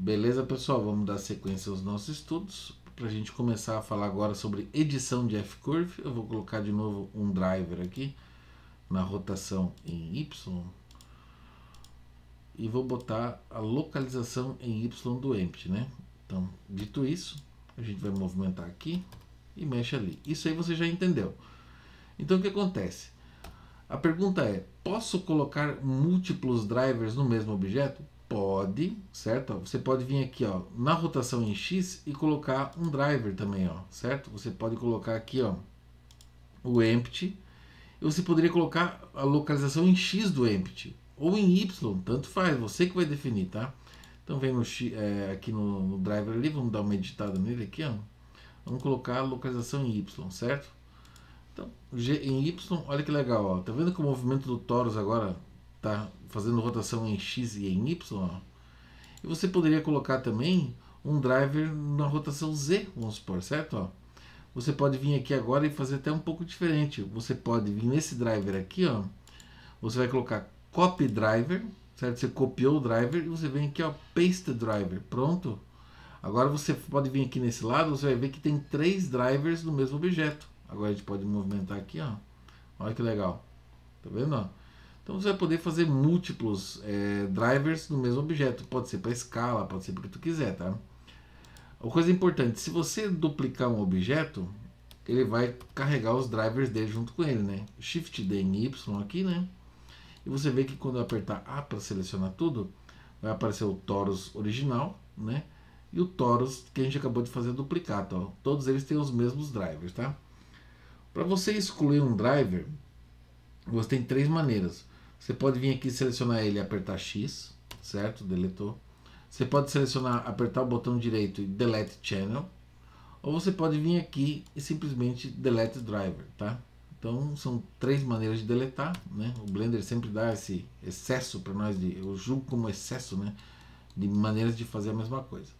Beleza, pessoal? Vamos dar sequência aos nossos estudos. Para a gente começar a falar agora sobre edição de F-Curve, eu vou colocar de novo um driver aqui na rotação em Y e vou botar a localização em Y do empty, né? Então, dito isso, a gente vai movimentar aqui e mexe ali. Isso aí você já entendeu. Então, o que acontece? A pergunta é, posso colocar múltiplos drivers no mesmo objeto? pode, certo? Você pode vir aqui, ó, na rotação em X e colocar um driver também, ó, certo? Você pode colocar aqui, ó, o empty. E você poderia colocar a localização em X do empty ou em Y, tanto faz, você que vai definir, tá? Então vem no, é, aqui no, no, driver ali, vamos dar uma editada nele aqui, ó. Vamos colocar a localização em Y, certo? Então, G em Y, olha que legal, ó. Tá vendo que o movimento do Taurus agora tá fazendo rotação em X e em Y. E você poderia colocar também um driver na rotação Z, vamos supor, certo? Ó. Você pode vir aqui agora e fazer até um pouco diferente. Você pode vir nesse driver aqui, ó. Você vai colocar copy driver, certo? Você copiou o driver e você vem aqui, ó, paste driver, pronto. Agora você pode vir aqui nesse lado, você vai ver que tem três drivers no mesmo objeto. Agora a gente pode movimentar aqui, ó. Olha que legal. Tá vendo, ó? Então você vai poder fazer múltiplos é, drivers no mesmo objeto. Pode ser para escala, pode ser para o que tu quiser, tá? Uma coisa importante, se você duplicar um objeto, ele vai carregar os drivers dele junto com ele, né? Shift D em Y aqui, né? E você vê que quando eu apertar A para selecionar tudo, vai aparecer o Torus original, né? E o Torus que a gente acabou de fazer duplicado, ó. Tá? Todos eles têm os mesmos drivers, tá? Para você excluir um driver, você tem três maneiras. Você pode vir aqui selecionar ele e apertar X, certo? Deletou. Você pode selecionar, apertar o botão direito e Delete Channel. Ou você pode vir aqui e simplesmente Delete Driver, tá? Então são três maneiras de deletar, né? O Blender sempre dá esse excesso para nós, de, eu julgo como excesso, né? De maneiras de fazer a mesma coisa.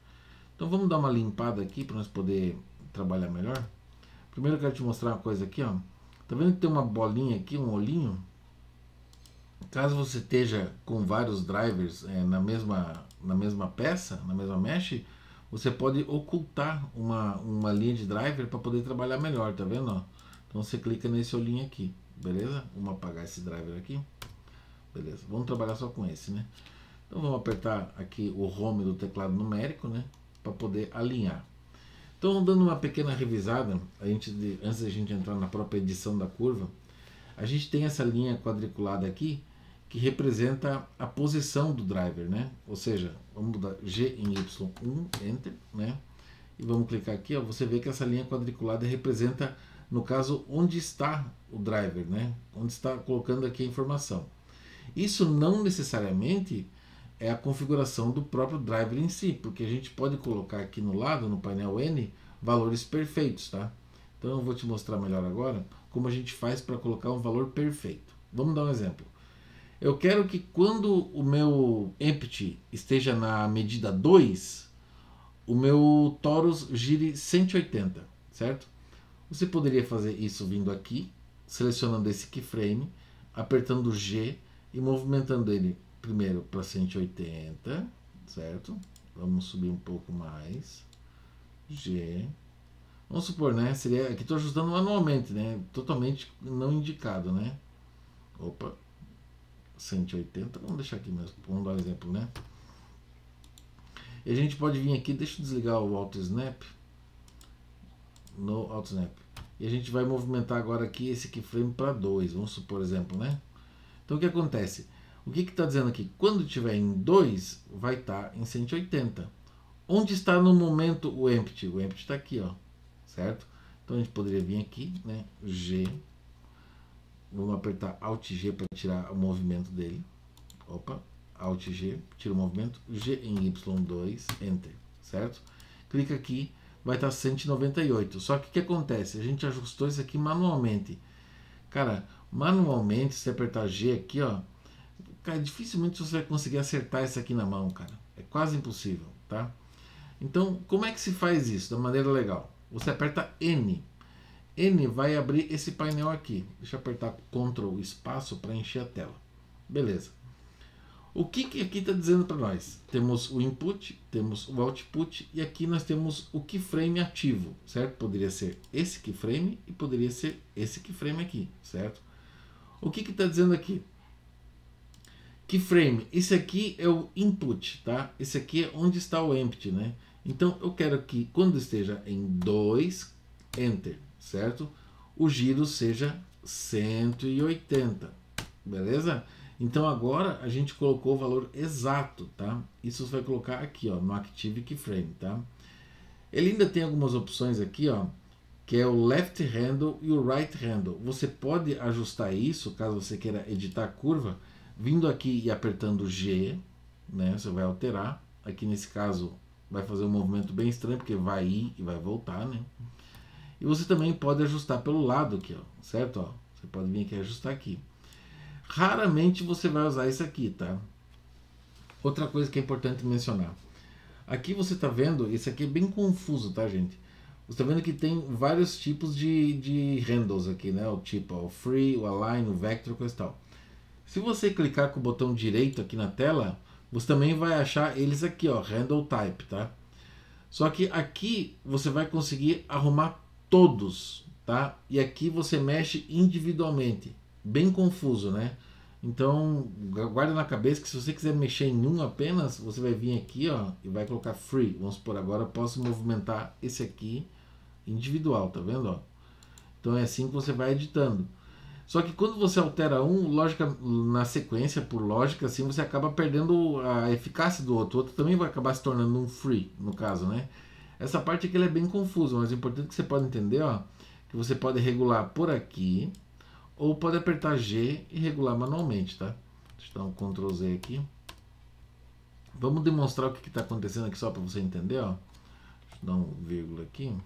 Então vamos dar uma limpada aqui para nós poder trabalhar melhor. Primeiro eu quero te mostrar uma coisa aqui, ó. Tá vendo que tem uma bolinha aqui, um olhinho? caso você esteja com vários drivers é, na, mesma, na mesma peça, na mesma mesh, você pode ocultar uma, uma linha de driver para poder trabalhar melhor, tá vendo? Ó? Então você clica nesse olhinho aqui, beleza? Vamos apagar esse driver aqui. Beleza, vamos trabalhar só com esse, né? Então vamos apertar aqui o home do teclado numérico, né? Para poder alinhar. Então dando uma pequena revisada, a gente, antes da gente entrar na própria edição da curva, a gente tem essa linha quadriculada aqui que representa a posição do driver, né? Ou seja, vamos mudar G em Y1, Enter, né? E vamos clicar aqui, ó, você vê que essa linha quadriculada representa, no caso, onde está o driver, né? Onde está colocando aqui a informação. Isso não necessariamente é a configuração do próprio driver em si, porque a gente pode colocar aqui no lado, no painel N, valores perfeitos, tá? Então eu vou te mostrar melhor agora como a gente faz para colocar um valor perfeito. Vamos dar um exemplo. Eu quero que quando o meu empty esteja na medida 2, o meu torus gire 180, certo? Você poderia fazer isso vindo aqui, selecionando esse keyframe, apertando G e movimentando ele primeiro para 180, certo? Vamos subir um pouco mais. G Vamos supor, né? Seria. Aqui estou ajustando manualmente, né? Totalmente não indicado, né? Opa. 180. Vamos deixar aqui mesmo. Vamos dar um exemplo, né? E a gente pode vir aqui. Deixa eu desligar o Auto Snap. No Auto Snap. E a gente vai movimentar agora aqui esse keyframe para 2. Vamos supor, exemplo, né? Então o que acontece? O que está dizendo aqui? Quando tiver em 2, vai estar tá em 180. Onde está no momento o empty? O empty está aqui, ó certo? Então a gente poderia vir aqui, né? G. Vamos apertar Alt G para tirar o movimento dele. Opa, Alt G, tira o movimento. G em Y2, Enter, certo? Clica aqui, vai tá estar 198. Só que o que acontece? A gente ajustou isso aqui manualmente. Cara, manualmente, se apertar G aqui, ó. Cara, dificilmente você vai conseguir acertar isso aqui na mão, cara. É quase impossível, tá? Então, como é que se faz isso da maneira legal? você aperta N. N vai abrir esse painel aqui. Deixa eu apertar Ctrl espaço para encher a tela. Beleza. O que, que aqui está dizendo para nós? Temos o input, temos o output e aqui nós temos o keyframe ativo, certo? Poderia ser esse keyframe e poderia ser esse keyframe aqui, certo? O que está dizendo aqui? Keyframe, esse aqui é o input, tá? Esse aqui é onde está o empty, né? Então eu quero que quando esteja em 2, enter, certo? O giro seja 180, beleza? Então agora a gente colocou o valor exato, tá? Isso vai colocar aqui, ó, no Active Keyframe, tá? Ele ainda tem algumas opções aqui, ó, que é o left handle e o right handle. Você pode ajustar isso, caso você queira editar a curva, vindo aqui e apertando G, né? Você vai alterar. Aqui nesse caso vai fazer um movimento bem estranho, porque vai ir e vai voltar, né? E você também pode ajustar pelo lado aqui, ó, certo? Ó, você pode vir aqui e ajustar aqui. Raramente você vai usar isso aqui, tá? Outra coisa que é importante mencionar. Aqui você está vendo, isso aqui é bem confuso, tá, gente? Você está vendo que tem vários tipos de, de handles aqui, né? O tipo, o free, o align, o vector, coisa e tal. Se você clicar com o botão direito aqui na tela, você também vai achar eles aqui, ó, handle type, tá? Só que aqui você vai conseguir arrumar todos, tá? E aqui você mexe individualmente. Bem confuso, né? Então, guarda na cabeça que se você quiser mexer em um apenas, você vai vir aqui, ó, e vai colocar free. Vamos por agora eu posso movimentar esse aqui individual, tá vendo, ó? Então é assim que você vai editando. Só que quando você altera um, lógica, na sequência, por lógica, assim, você acaba perdendo a eficácia do outro. O outro também vai acabar se tornando um free, no caso, né? Essa parte aqui é bem confusa, mas é importante que você pode entender, ó, que você pode regular por aqui, ou pode apertar G e regular manualmente, tá? Deixa eu dar um Ctrl Z aqui. Vamos demonstrar o que está acontecendo aqui só para você entender, ó. Deixa eu dar um vírgula aqui.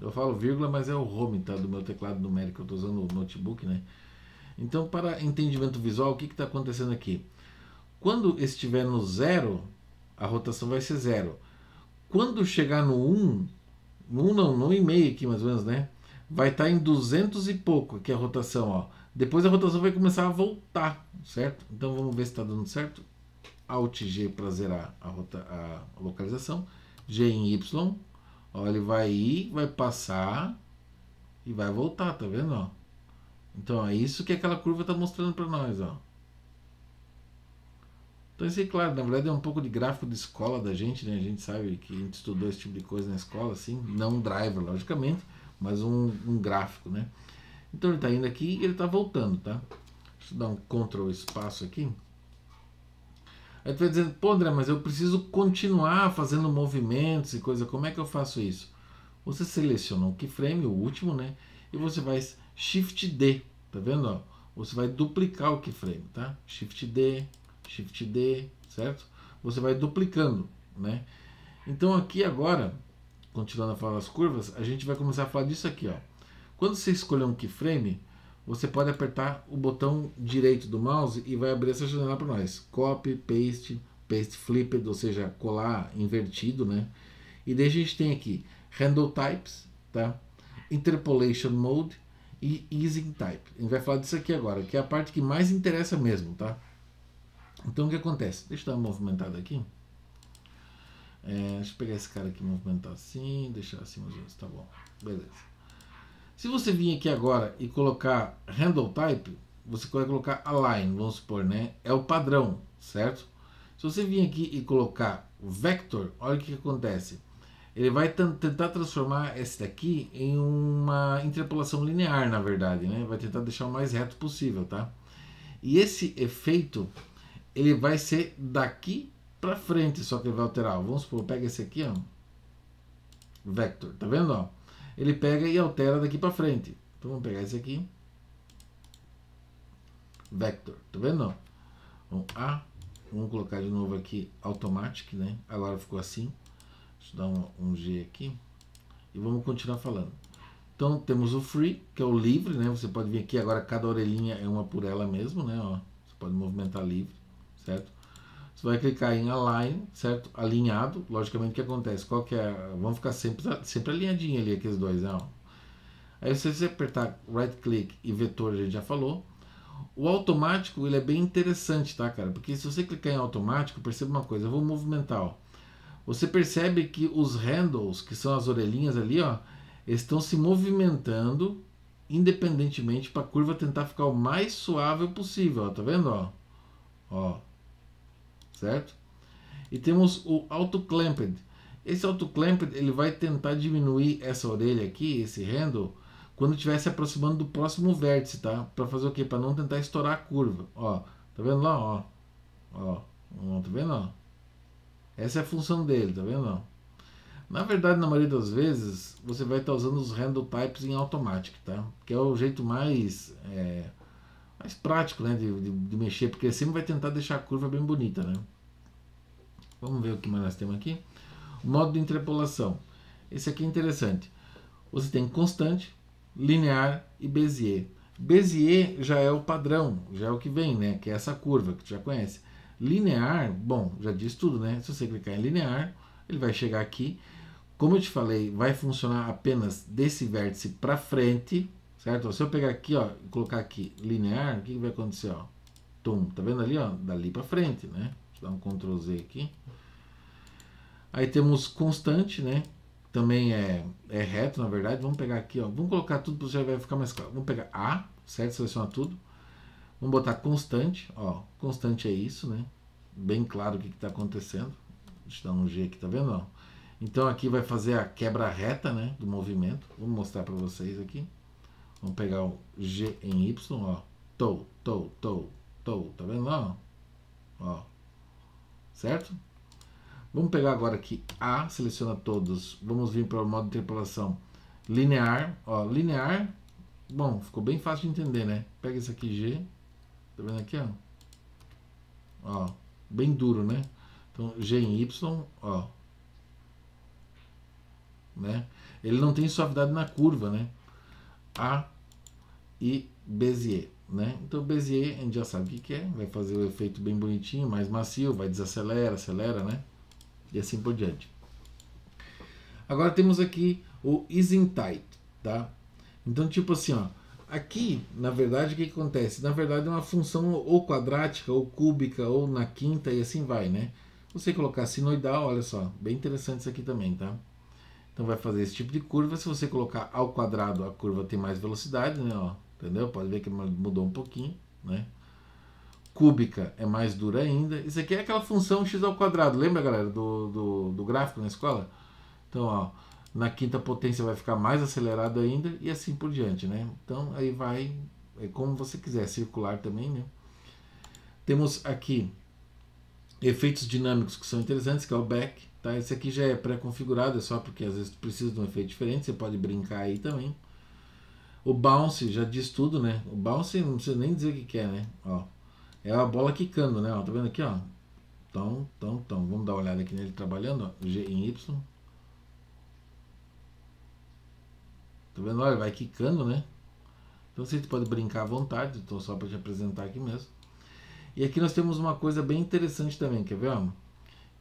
Eu falo vírgula, mas é o home tá, do meu teclado numérico, eu estou usando o notebook, né? Então, para entendimento visual, o que está acontecendo aqui? Quando estiver no zero, a rotação vai ser zero. Quando chegar no 1, um, 1 um não, no 1,5 aqui mais ou menos, né? Vai estar tá em 200 e pouco aqui a rotação, ó. Depois a rotação vai começar a voltar, certo? Então vamos ver se está dando certo. Alt G para zerar a, rota, a localização. G em Y, Ó, ele vai ir, vai passar e vai voltar, tá vendo? Ó? Então é isso que aquela curva está mostrando para nós, ó. Então isso aí, claro, na verdade é um pouco de gráfico de escola da gente, né? A gente sabe que a gente estudou esse tipo de coisa na escola, assim, não um driver, logicamente, mas um, um gráfico, né? Então ele está indo aqui e ele está voltando, tá? Deixa eu dar um Ctrl espaço aqui. Aí tu vai dizendo, pô André, mas eu preciso continuar fazendo movimentos e coisa, como é que eu faço isso? Você seleciona o keyframe, o último, né? E você vai Shift D, tá vendo? Ó? Você vai duplicar o keyframe, tá? Shift D, Shift D, certo? Você vai duplicando, né? Então aqui agora, continuando a falar das curvas, a gente vai começar a falar disso aqui, ó. Quando você escolher um keyframe, você pode apertar o botão direito do mouse e vai abrir essa janela para nós. Copy, paste, paste flipped, ou seja, colar invertido, né? E daí a gente tem aqui handle types, tá? Interpolation mode e easing type. A gente vai falar disso aqui agora, que é a parte que mais interessa mesmo, tá? Então o que acontece? Deixa eu dar uma movimentada aqui. É, deixa eu pegar esse cara aqui movimentar assim, deixar assim mais ou menos, tá bom. Beleza. Se você vir aqui agora e colocar handle type, você vai colocar align, vamos supor, né? É o padrão, certo? Se você vir aqui e colocar vector, olha o que acontece. Ele vai tentar transformar esse daqui em uma interpolação linear, na verdade, né? Vai tentar deixar o mais reto possível, tá? E esse efeito, ele vai ser daqui para frente, só que ele vai alterar. Vamos supor, pega esse aqui, ó. Vector, tá vendo, ó? ele pega e altera daqui para frente. Então vamos pegar esse aqui. Vector, tá vendo Vamos A, vamos colocar de novo aqui automatic, né? Agora ficou assim. Deixa eu dar um, um G aqui. E vamos continuar falando. Então temos o free, que é o livre, né? Você pode vir aqui agora, cada orelhinha é uma por ela mesmo, né? Ó, você pode movimentar livre, certo? Você vai clicar em Align, certo? Alinhado. Logicamente, o que acontece? Qual que é? Vão ficar sempre, sempre alinhadinho ali aqueles dois, não? Né? Aí se você apertar right click e vetor, a gente já falou. O automático, ele é bem interessante, tá, cara? Porque se você clicar em automático, perceba uma coisa. Eu vou movimentar, ó. Você percebe que os handles, que são as orelhinhas ali, ó, estão se movimentando independentemente para a curva tentar ficar o mais suave possível, ó, tá vendo, ó? Ó, certo? E temos o auto-clamped. Esse auto-clamped ele vai tentar diminuir essa orelha aqui, esse handle, quando estiver se aproximando do próximo vértice, tá? Para fazer o quê? Para não tentar estourar a curva. Ó, tá vendo lá? Ó, ó, não tá vendo? Ó. Essa é a função dele, tá vendo? Ó. Na verdade, na maioria das vezes, você vai estar tá usando os handle types em automático, tá? Que é o jeito mais é, mais prático né, de, de, de, mexer, porque sempre vai tentar deixar a curva bem bonita. Né? Vamos ver o que mais nós temos aqui. modo de interpolação. Esse aqui é interessante. Você tem constante, linear e Bézier. Bézier já é o padrão, já é o que vem, né? que é essa curva que tu já conhece. Linear, bom, já diz tudo, né? Se você clicar em linear, ele vai chegar aqui. Como eu te falei, vai funcionar apenas desse vértice para frente, Certo? Se eu pegar aqui, ó, e colocar aqui linear, o que, que vai acontecer, ó? Tum, tá vendo ali, ó? Dali para frente, né? Deixa eu dar um Ctrl Z aqui. Aí temos constante, né? Também é, é reto, na verdade. Vamos pegar aqui, ó. Vamos colocar tudo para você vai ficar mais claro. Vamos pegar A, certo? Selecionar tudo. Vamos botar constante, ó. Constante é isso, né? Bem claro o que está acontecendo. Deixa eu dar um G aqui, tá vendo? Ó? Então aqui vai fazer a quebra reta, né? Do movimento. Vou mostrar para vocês aqui. Vamos pegar o G em Y, ó. Tou, tou, tou, tou. Tá vendo lá? Ó. Certo? Vamos pegar agora aqui A, seleciona todos. Vamos vir para o modo de interpolação linear. Ó, linear. Bom, ficou bem fácil de entender, né? Pega esse aqui G. Tá vendo aqui, ó? Ó, bem duro, né? Então, G em Y, ó. Né? Ele não tem suavidade na curva, né? A e Bézier. Né? Então Bézier a gente já sabe o que é, vai fazer o efeito bem bonitinho, mais macio, vai desacelera, acelera, né? E assim por diante. Agora temos aqui o Isentite, tá? Então tipo assim, ó, aqui na verdade o que, que acontece? Na verdade é uma função ou quadrática, ou cúbica, ou na quinta e assim vai, né? Você colocar sinoidal, olha só, bem interessante isso aqui também, tá? Então vai fazer esse tipo de curva. Se você colocar ao quadrado, a curva tem mais velocidade, né? Ó, entendeu? Pode ver que mudou um pouquinho, né? Cúbica é mais dura ainda. Isso aqui é aquela função x ao quadrado. Lembra, galera, do, do, do gráfico na escola? Então, ó, na quinta potência vai ficar mais acelerado ainda e assim por diante, né? Então aí vai é como você quiser, circular também, né? Temos aqui efeitos dinâmicos que são interessantes, que é o back, Tá, esse aqui já é pré-configurado, é só porque às vezes precisa de um efeito diferente, você pode brincar aí também. O bounce já diz tudo, né? O bounce não precisa nem dizer o que quer, é, né? Ó, é a bola quicando, né? Ó, tá vendo aqui, ó? Então, então, então, vamos dar uma olhada aqui nele trabalhando, ó, G em Y. Tá vendo? Olha, vai quicando, né? Então você pode brincar à vontade, então só para te apresentar aqui mesmo. E aqui nós temos uma coisa bem interessante também, quer ver? Ó?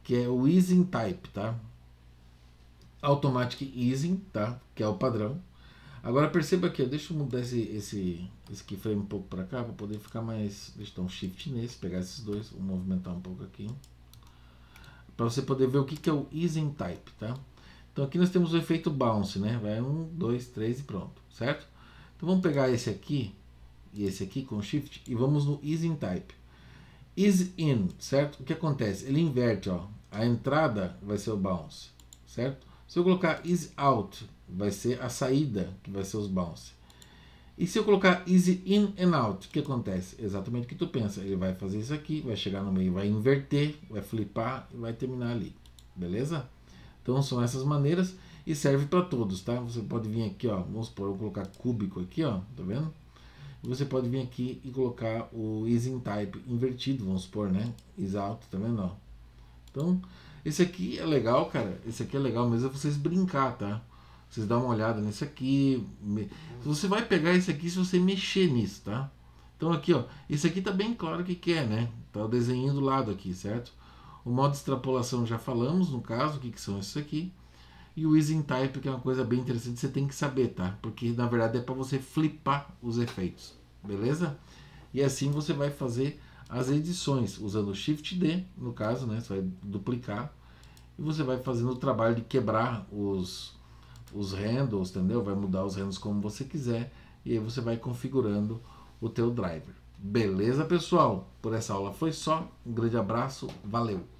que é o easing type, tá? Automatic easing, tá? Que é o padrão. Agora perceba aqui, deixa eu mudar esse, esse, esse keyframe um pouco para cá para poder ficar mais. Deixa eu dar um shift nesse, pegar esses dois, vou movimentar um pouco aqui. Para você poder ver o que, que é o easing type, tá? Então aqui nós temos o efeito bounce, né? Vai um, dois, três e pronto, certo? Então vamos pegar esse aqui e esse aqui com shift e vamos no easing type. Is in, certo? O que acontece? Ele inverte, ó a entrada vai ser o bounce, certo? Se eu colocar is out, vai ser a saída, que vai ser os bounce. E se eu colocar is in and out, o que acontece? Exatamente o que tu pensa. Ele vai fazer isso aqui, vai chegar no meio, vai inverter, vai flipar e vai terminar ali. Beleza? Então são essas maneiras e serve para todos, tá? Você pode vir aqui, ó, vamos supor, eu vou colocar cúbico aqui, ó, tá vendo? Você pode vir aqui e colocar o is in type invertido, vamos supor, né? Is out, tá vendo, ó? Então, esse aqui é legal, cara. Esse aqui é legal, mas é vocês brincar, tá? Vocês dão uma olhada nesse aqui. Você vai pegar esse aqui se você mexer nisso, tá? Então aqui, ó, esse aqui tá bem claro que quer, é, né? Tá o desenho do lado aqui, certo? O modo de extrapolação já falamos, no caso, o que, que são esses aqui. E o easing type, que é uma coisa bem interessante, você tem que saber, tá? Porque na verdade é para você flipar os efeitos, beleza? E assim você vai fazer as edições, usando Shift D, no caso, né? Você vai duplicar e você vai fazendo o trabalho de quebrar os, os handles, entendeu? Vai mudar os handles como você quiser e aí você vai configurando o teu driver. Beleza, pessoal? Por essa aula foi só. Um grande abraço, valeu!